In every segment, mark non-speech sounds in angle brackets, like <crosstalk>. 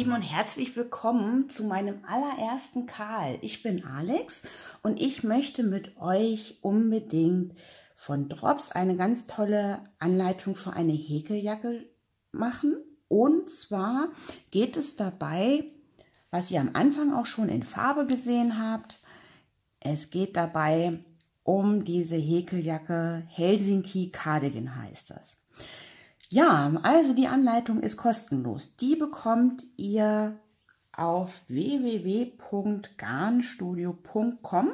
Lieben, und herzlich willkommen zu meinem allerersten Karl. Ich bin Alex und ich möchte mit euch unbedingt von Drops eine ganz tolle Anleitung für eine Häkeljacke machen. Und zwar geht es dabei, was ihr am Anfang auch schon in Farbe gesehen habt, es geht dabei um diese Häkeljacke Helsinki Cardigan heißt das. Ja, also die Anleitung ist kostenlos. Die bekommt ihr auf www.garnstudio.com.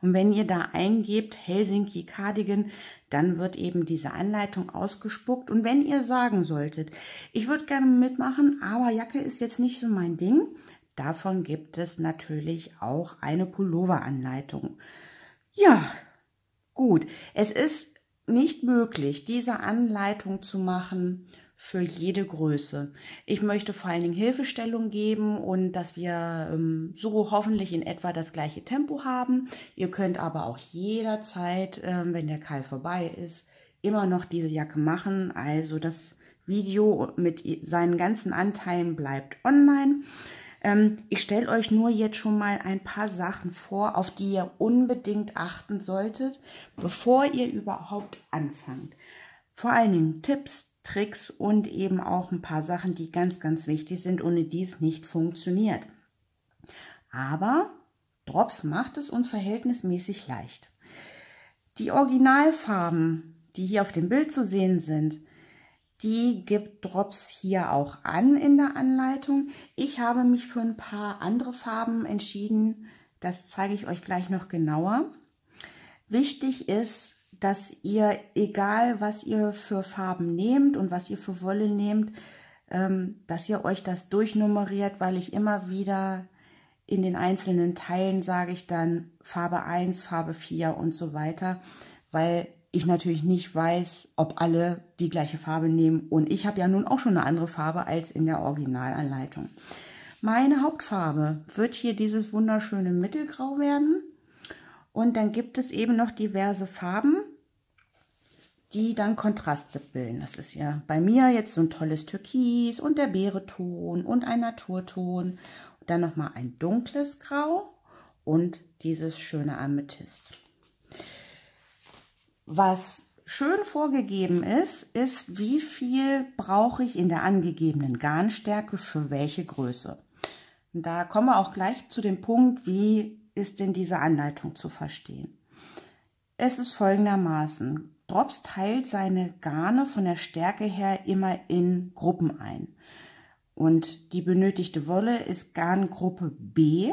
Und wenn ihr da eingebt Helsinki Cardigan, dann wird eben diese Anleitung ausgespuckt. Und wenn ihr sagen solltet, ich würde gerne mitmachen, aber Jacke ist jetzt nicht so mein Ding, davon gibt es natürlich auch eine Pullover-Anleitung. Ja, gut. Es ist nicht möglich, diese Anleitung zu machen für jede Größe. Ich möchte vor allen Dingen Hilfestellung geben und dass wir ähm, so hoffentlich in etwa das gleiche Tempo haben. Ihr könnt aber auch jederzeit, ähm, wenn der Keil vorbei ist, immer noch diese Jacke machen. Also das Video mit seinen ganzen Anteilen bleibt online. Ähm, ich stelle euch nur jetzt schon mal ein paar Sachen vor, auf die ihr unbedingt achten solltet, bevor ihr überhaupt anfangt. Vor allen Dingen Tipps, Tricks und eben auch ein paar Sachen, die ganz, ganz wichtig sind, ohne die es nicht funktioniert. Aber Drops macht es uns verhältnismäßig leicht. Die Originalfarben, die hier auf dem Bild zu sehen sind, die gibt Drops hier auch an in der Anleitung. Ich habe mich für ein paar andere Farben entschieden. Das zeige ich euch gleich noch genauer. Wichtig ist, dass ihr, egal was ihr für Farben nehmt und was ihr für Wolle nehmt, ähm, dass ihr euch das durchnummeriert, weil ich immer wieder in den einzelnen Teilen sage ich dann Farbe 1, Farbe 4 und so weiter, weil ich natürlich nicht weiß, ob alle die gleiche Farbe nehmen. Und ich habe ja nun auch schon eine andere Farbe als in der Originalanleitung. Meine Hauptfarbe wird hier dieses wunderschöne Mittelgrau werden. Und dann gibt es eben noch diverse Farben, die dann Kontraste bilden. Das ist ja bei mir jetzt so ein tolles Türkis und der Beereton und ein Naturton. Und dann nochmal ein dunkles Grau und dieses schöne Amethyst. Was schön vorgegeben ist, ist, wie viel brauche ich in der angegebenen Garnstärke für welche Größe. da kommen wir auch gleich zu dem Punkt, wie ist denn diese Anleitung zu verstehen. Es ist folgendermaßen, Drops teilt seine Garne von der Stärke her immer in Gruppen ein. Und die benötigte Wolle ist Garngruppe B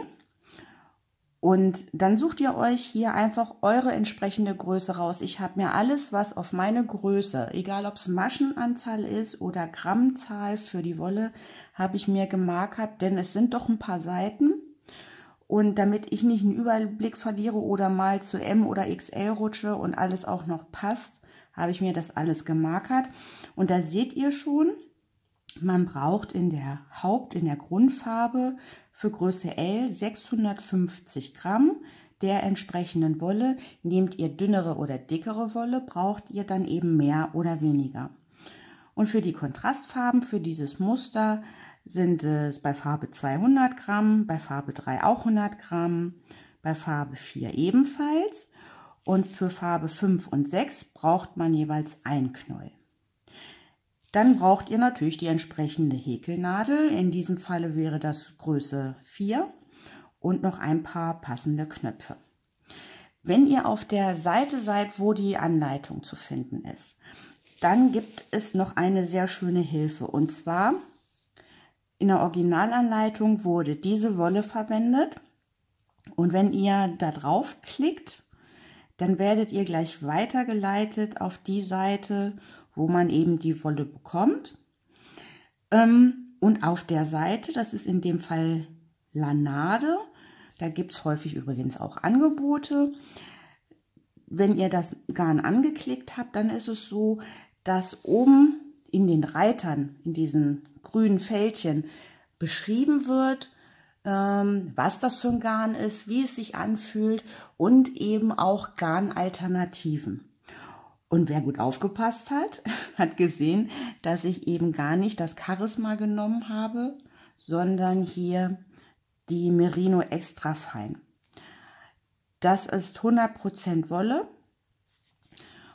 und dann sucht ihr euch hier einfach eure entsprechende Größe raus. Ich habe mir alles, was auf meine Größe, egal ob es Maschenanzahl ist oder Grammzahl für die Wolle, habe ich mir gemarkert, denn es sind doch ein paar Seiten. Und damit ich nicht einen Überblick verliere oder mal zu M oder XL rutsche und alles auch noch passt, habe ich mir das alles gemarkert. Und da seht ihr schon, man braucht in der Haupt, in der Grundfarbe für Größe L 650 Gramm der entsprechenden Wolle. Nehmt ihr dünnere oder dickere Wolle, braucht ihr dann eben mehr oder weniger. Und für die Kontrastfarben für dieses Muster sind es bei Farbe 200 Gramm, bei Farbe 3 auch 100 Gramm, bei Farbe 4 ebenfalls. Und für Farbe 5 und 6 braucht man jeweils ein Knäuel. Dann braucht ihr natürlich die entsprechende Häkelnadel. In diesem Falle wäre das Größe 4 und noch ein paar passende Knöpfe. Wenn ihr auf der Seite seid, wo die Anleitung zu finden ist, dann gibt es noch eine sehr schöne Hilfe. Und zwar in der Originalanleitung wurde diese Wolle verwendet. Und wenn ihr da drauf klickt, dann werdet ihr gleich weitergeleitet auf die Seite, wo man eben die Wolle bekommt. Ähm, und auf der Seite, das ist in dem Fall Lanade, da gibt es häufig übrigens auch Angebote. Wenn ihr das Garn angeklickt habt, dann ist es so, dass oben in den Reitern, in diesen grünen Fältchen, beschrieben wird, ähm, was das für ein Garn ist, wie es sich anfühlt und eben auch Garnalternativen. Und wer gut aufgepasst hat, <laughs> hat gesehen, dass ich eben gar nicht das Charisma genommen habe, sondern hier die Merino extra fein. Das ist 100% Wolle.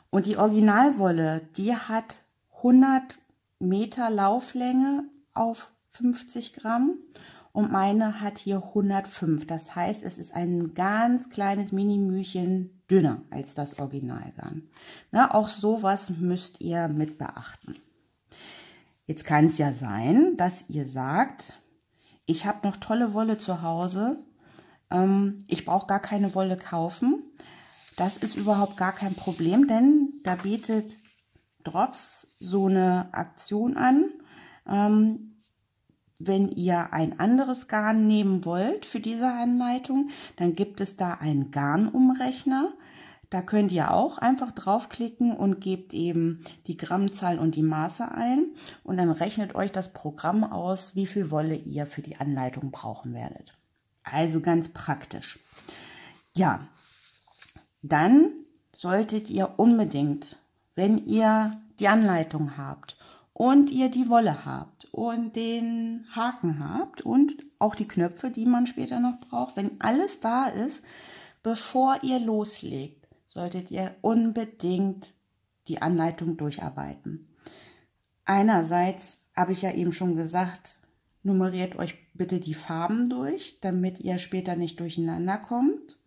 Und die Originalwolle, die hat 100 Meter Lauflänge auf 50 Gramm und meine hat hier 105. Das heißt, es ist ein ganz kleines Mini-Mühlchen dünner als das Originalgarn. Na, auch sowas müsst ihr mit beachten. Jetzt kann es ja sein, dass ihr sagt, ich habe noch tolle Wolle zu Hause, ähm, ich brauche gar keine Wolle kaufen. Das ist überhaupt gar kein Problem, denn da bietet Drops so eine Aktion an. Ähm, wenn ihr ein anderes Garn nehmen wollt für diese Anleitung, dann gibt es da einen Garnumrechner. Da könnt ihr auch einfach draufklicken und gebt eben die Grammzahl und die Maße ein und dann rechnet euch das Programm aus, wie viel Wolle ihr für die Anleitung brauchen werdet. Also ganz praktisch. Ja, dann solltet ihr unbedingt, wenn ihr die Anleitung habt und ihr die Wolle habt und den Haken habt und auch die Knöpfe, die man später noch braucht, wenn alles da ist, bevor ihr loslegt, solltet ihr unbedingt die Anleitung durcharbeiten. Einerseits habe ich ja eben schon gesagt, nummeriert euch bitte die Farben durch, damit ihr später nicht durcheinander kommt.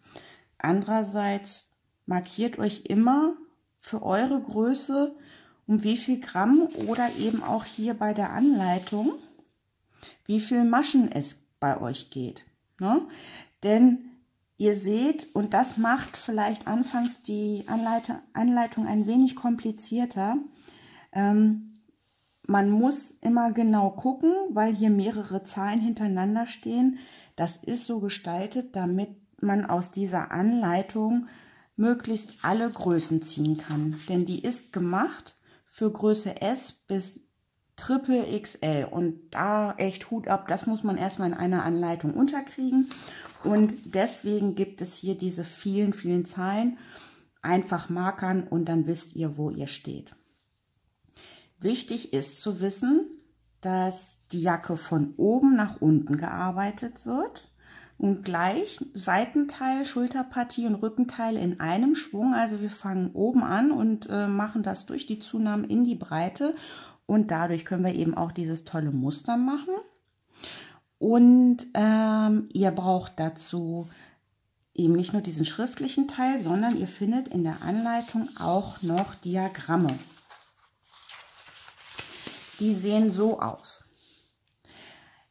Andererseits markiert euch immer für eure Größe um wie viel Gramm oder eben auch hier bei der Anleitung, wie viel Maschen es bei euch geht. Ne? Denn ihr seht, und das macht vielleicht anfangs die Anleite, Anleitung ein wenig komplizierter, ähm, man muss immer genau gucken, weil hier mehrere Zahlen hintereinander stehen. Das ist so gestaltet, damit man aus dieser Anleitung möglichst alle Größen ziehen kann. Denn die ist gemacht für Größe S bis Triple XL. Und da echt Hut ab, das muss man erstmal in einer Anleitung unterkriegen. Und deswegen gibt es hier diese vielen, vielen Zahlen. Einfach markern und dann wisst ihr, wo ihr steht. Wichtig ist zu wissen, dass die Jacke von oben nach unten gearbeitet wird und gleich Seitenteil, Schulterpartie und Rückenteil in einem Schwung. Also wir fangen oben an und äh, machen das durch die Zunahme in die Breite und dadurch können wir eben auch dieses tolle Muster machen. Und ähm, ihr braucht dazu eben nicht nur diesen schriftlichen Teil, sondern ihr findet in der Anleitung auch noch Diagramme. Die sehen so aus.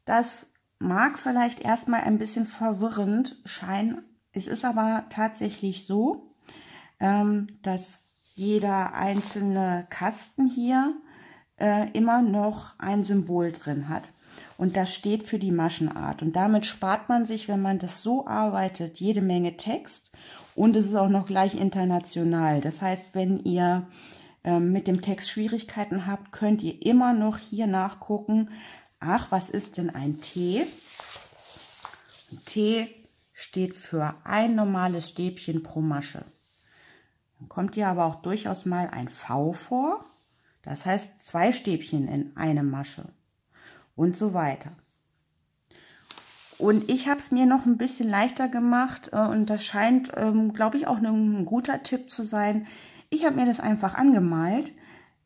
Das mag vielleicht erstmal ein bisschen verwirrend scheinen. Es ist aber tatsächlich so, ähm, dass jeder einzelne Kasten hier äh, immer noch ein Symbol drin hat. Und das steht für die Maschenart. Und damit spart man sich, wenn man das so arbeitet, jede Menge Text. Und es ist auch noch gleich international. Das heißt, wenn ihr ähm, mit dem Text Schwierigkeiten habt, könnt ihr immer noch hier nachgucken, Ach, was ist denn ein T? Ein T steht für ein normales Stäbchen pro Masche. Dann kommt hier aber auch durchaus mal ein V vor. Das heißt zwei Stäbchen in eine Masche und so weiter. Und ich habe es mir noch ein bisschen leichter gemacht äh, und das scheint, ähm, glaube ich, auch ein guter Tipp zu sein. Ich habe mir das einfach angemalt,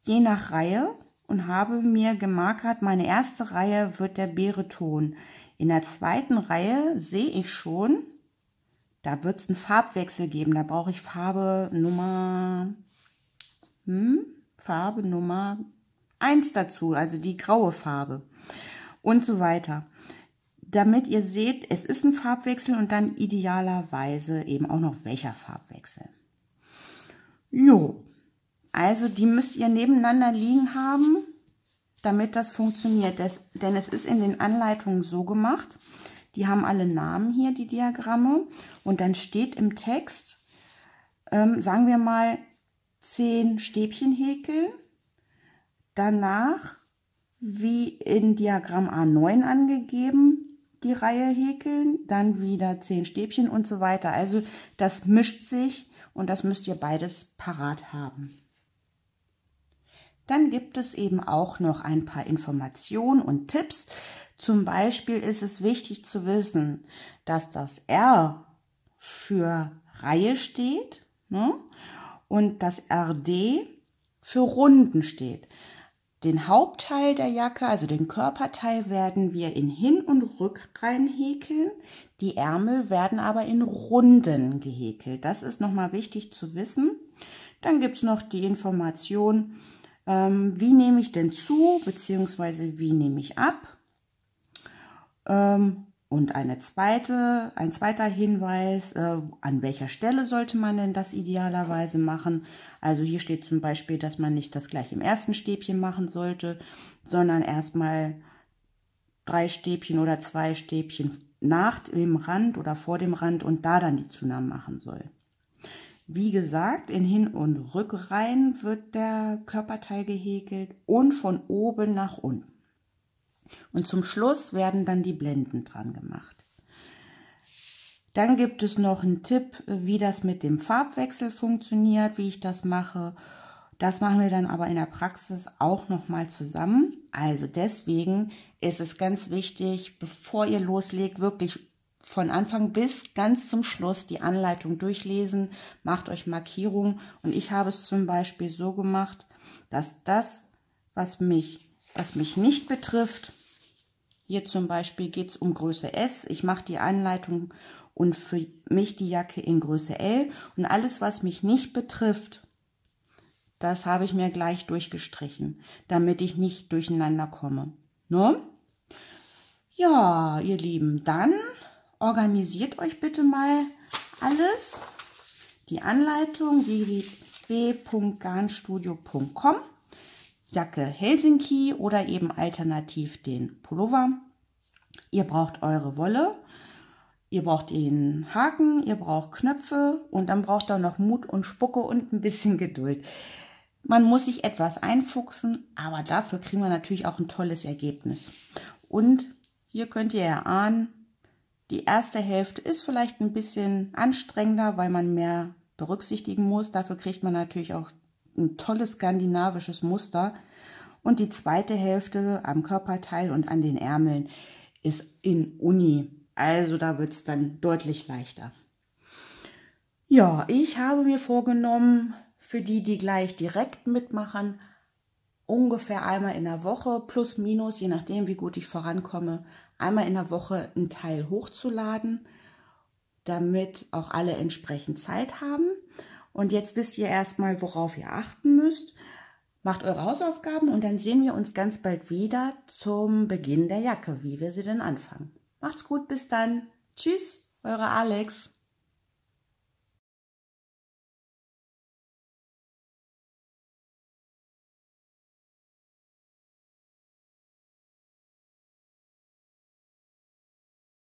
je nach Reihe und habe mir gemarkert, meine erste Reihe wird der Beereton. In der zweiten Reihe sehe ich schon, da wird es einen Farbwechsel geben. Da brauche ich Farbe Nummer, hm, Farbe Nummer 1 dazu, also die graue Farbe und so weiter. Damit ihr seht, es ist ein Farbwechsel und dann idealerweise eben auch noch welcher Farbwechsel. Jo, also die müsst ihr nebeneinander liegen haben, damit das funktioniert. Das, denn es ist in den Anleitungen so gemacht, die haben alle Namen hier, die Diagramme. Und dann steht im Text, ähm, sagen wir mal, 10 Stäbchen häkeln. Danach, wie in Diagramm A9 angegeben, die Reihe häkeln. Dann wieder 10 Stäbchen und so weiter. Also das mischt sich und das müsst ihr beides parat haben. Dann gibt es eben auch noch ein paar Informationen und Tipps. Zum Beispiel ist es wichtig zu wissen, dass das R für Reihe steht ne? und das RD für Runden steht. Den Hauptteil der Jacke, also den Körperteil, werden wir in Hin- und Rückreihen häkeln. Die Ärmel werden aber in Runden gehäkelt. Das ist nochmal wichtig zu wissen. Dann gibt es noch die Information, ähm, wie nehme ich denn zu, bzw. wie nehme ich ab? Ähm, und eine zweite, ein zweiter Hinweis, äh, an welcher Stelle sollte man denn das idealerweise machen? Also hier steht zum Beispiel, dass man nicht das gleich im ersten Stäbchen machen sollte, sondern erstmal drei Stäbchen oder zwei Stäbchen nach dem Rand oder vor dem Rand und da dann die Zunahme machen soll. Wie gesagt, in Hin- und Rückreihen wird der Körperteil gehäkelt und von oben nach unten. Und zum Schluss werden dann die Blenden dran gemacht. Dann gibt es noch einen Tipp, wie das mit dem Farbwechsel funktioniert, wie ich das mache. Das machen wir dann aber in der Praxis auch nochmal zusammen. Also deswegen ist es ganz wichtig, bevor ihr loslegt, wirklich von Anfang bis ganz zum Schluss die Anleitung durchlesen, macht euch Markierungen und ich habe es zum Beispiel so gemacht, dass das, was mich, was mich nicht betrifft, hier zum Beispiel geht es um Größe S, ich mache die Anleitung und für mich die Jacke in Größe L und alles, was mich nicht betrifft, das habe ich mir gleich durchgestrichen, damit ich nicht durcheinander komme. Ne? Ja, ihr Lieben, dann organisiert euch bitte mal alles. Die Anleitung www.garnstudio.com, Jacke Helsinki oder eben alternativ den Pullover. Ihr braucht eure Wolle, ihr braucht den Haken, ihr braucht Knöpfe und dann braucht ihr noch Mut und Spucke und ein bisschen <laughs> Geduld. Man muss sich etwas einfuchsen, aber dafür kriegen wir natürlich auch ein tolles Ergebnis. Und hier könnt ihr erahnen, die erste Hälfte ist vielleicht ein bisschen anstrengender, weil man mehr berücksichtigen muss. Dafür kriegt man natürlich auch ein tolles skandinavisches Muster. Und die zweite Hälfte am Körperteil und an den Ärmeln ist in Uni. Also da wird es dann deutlich leichter. Ja, ich habe mir vorgenommen, für die, die gleich direkt mitmachen, ungefähr einmal in der Woche, plus minus, je nachdem, wie gut ich vorankomme, einmal in der Woche einen Teil hochzuladen, damit auch alle entsprechend Zeit haben. Und jetzt wisst ihr erstmal, worauf ihr achten müsst. Macht eure Hausaufgaben und dann sehen wir uns ganz bald wieder zum Beginn der Jacke, wie wir sie denn anfangen. Macht's gut, bis dann. Tschüss, eure Alex.